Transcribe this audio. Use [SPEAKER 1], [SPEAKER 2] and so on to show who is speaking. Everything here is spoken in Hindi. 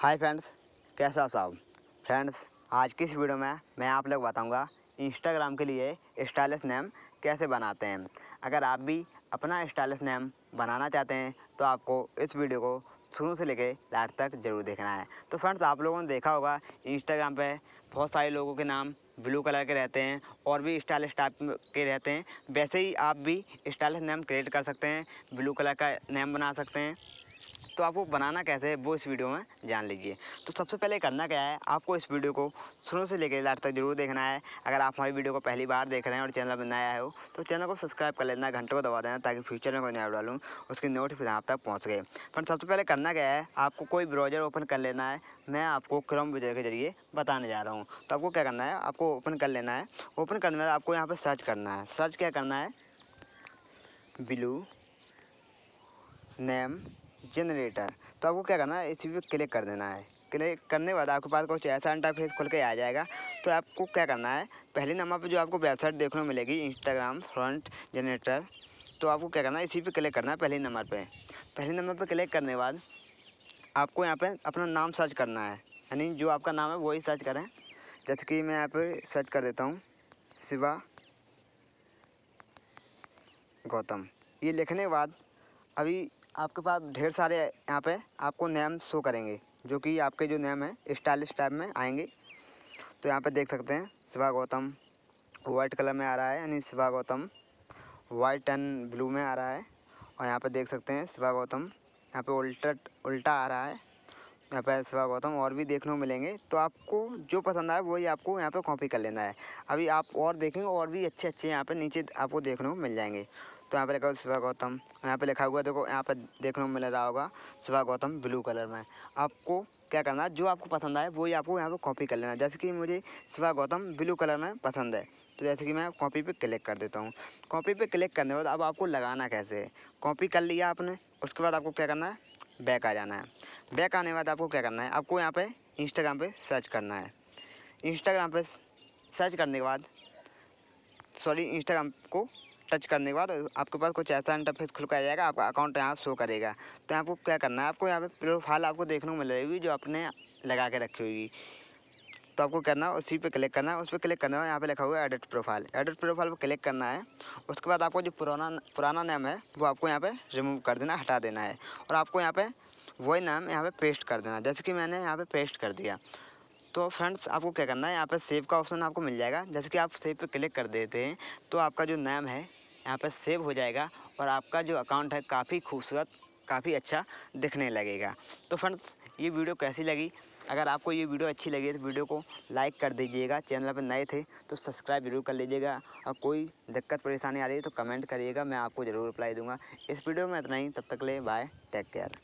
[SPEAKER 1] हाय फ्रेंड्स कैसा आप साहब फ्रेंड्स आज की इस वीडियो में मैं आप लोग बताऊंगा इंस्टाग्राम के लिए स्टाइलिश नेम कैसे बनाते हैं अगर आप भी अपना स्टाइलिश नेम बनाना चाहते हैं तो आपको इस वीडियो को शुरू से लेके लास्ट तक जरूर देखना है तो फ्रेंड्स आप लोगों ने देखा होगा इंस्टाग्राम पर बहुत सारे लोगों के नाम ब्लू कलर के रहते हैं और भी स्टाइलिश टाइप के रहते हैं वैसे ही आप भी स्टाइलिश नेम क्रिएट कर सकते हैं ब्लू कलर का नेम बना सकते हैं तो आपको बनाना कैसे है वो इस वीडियो में जान लीजिए तो सबसे पहले करना क्या है आपको इस वीडियो को शुरू से लेकर लास्ट तक जरूर देखना है अगर आप हमारी वीडियो को पहली बार देख रहे हैं और चैनल पर नया हो तो चैनल को सब्सक्राइब कर लेना घंटे को दबा देना ताकि फ्यूचर में कोई नया डालूँ उसकी नोटिफिकेशन आप तक पहुँच गए पर सबसे पहले करना क्या है आपको कोई ब्राउजर ओपन कर लेना है मैं आपको क्रम ब्राउजर के जरिए बताने जा रहा हूँ तो आपको क्या करना है आपको ओपन कर लेना है ओपन करने में आपको यहाँ पर सर्च करना है सर्च क्या करना है ब्लू नेम जनरेटर तो आपको क्या करना है इसी पर क्लिक कर देना है क्लिक करने के बाद आपके पास कुछ ऐसा इंटरफेस खुल के आ जाएगा तो आपको क्या करना है पहले नंबर पे जो आपको वेबसाइट देखने को मिलेगी इंस्टाग्राम फ्रंट जनरेटर तो आपको क्या करना है इसी पे क्लिक करना है पहले नंबर पे पहले नंबर पे क्लिक करने के बाद आपको यहाँ पे अपना नाम सर्च करना है यानी जो आपका नाम है वही सर्च करें जैसे कि मैं यहाँ पर सर्च कर देता हूँ शिवा गौतम ये लिखने के बाद अभी आपके पास ढेर सारे यहाँ पे आपको नेम शो करेंगे जो कि आपके जो नेम है स्टाइलिश टाइप में आएंगे तो यहाँ पे देख सकते हैं शिवा गौतम वाइट कलर में आ रहा है यानी Shiva Gautam white and blue में आ रहा है और यहाँ पे देख सकते हैं शिवा गौतम यहाँ पे उल्टा उल्टा आ रहा है यहाँ पे शिवा गौतम और भी देखने को मिलेंगे तो आपको जो पसंद आए वही आपको यहाँ पर कॉपी कर लेना है अभी आप और देखेंगे और भी अच्छे अच्छे यहाँ पर नीचे आपको देखने को मिल जाएंगे तो यहाँ पे लिखा हुआ शिवा गौतम यहाँ पे लिखा हुआ देखो यहाँ पे देखने को मिल रहा होगा शिवा गौतम ब्लू कलर में आपको क्या करना है जो आपको पसंद आए वही आपको यहाँ पे कॉपी कर लेना जैसे कि मुझे शिवा गौतम ब्लू कलर में पसंद है तो जैसे कि मैं कॉपी पे क्लिक कर देता हूँ कॉपी पे क्लिक करने के बाद अब आपको लगाना कैसे कॉपी कर लिया आपने उसके बाद आपको क्या करना है बैक आ जाना है बैक आने के बाद आपको क्या करना है आपको यहाँ पर इंस्टाग्राम पर सर्च करना है इंस्टाग्राम पर सर्च करने के बाद सॉरी इंस्टाग्राम को टच करने के बाद आपके पास कुछ ऐसा इंटरफेस खुल कर जाएगा आपका अकाउंट यहाँ शो करेगा तो आपको क्या करना है आपको यहाँ पे प्रोफाइल आपको देखने को मिल रहेगी जो आपने लगा के रखी होगी तो आपको करना है उसी पे क्लिक करना है उस पर क्लिक करना है यहाँ पे लिखा हुआ है एडिट प्रोफाइल एडिट प्रोफाइल पर क्लिक करना है उसके बाद आपको जो पुराना पुराना नेम है वो आपको यहाँ पे रिमूव कर देना हटा देना है और आपको यहाँ पे वही नाम यहाँ पे पेस्ट कर देना जैसे कि मैंने यहाँ पे पेस्ट कर दिया तो फ्रेंड्स आपको क्या करना है यहाँ पर सेव का ऑप्शन आपको मिल जाएगा जैसे कि आप सेव पर क्लिक कर देते हैं तो आपका जो नाम है यहाँ पर सेव हो जाएगा और आपका जो अकाउंट है काफ़ी खूबसूरत काफ़ी अच्छा दिखने लगेगा तो फ्रेंड्स ये वीडियो कैसी लगी अगर आपको ये वीडियो अच्छी लगी तो वीडियो को लाइक कर दीजिएगा चैनल पर नए थे तो सब्सक्राइब जरूर कर लीजिएगा और कोई दिक्कत परेशानी आ रही है तो कमेंट करिएगा मैं आपको ज़रूर रिप्लाई दूंगा इस वीडियो में इतना ही तब तक ले बाय टेक केयर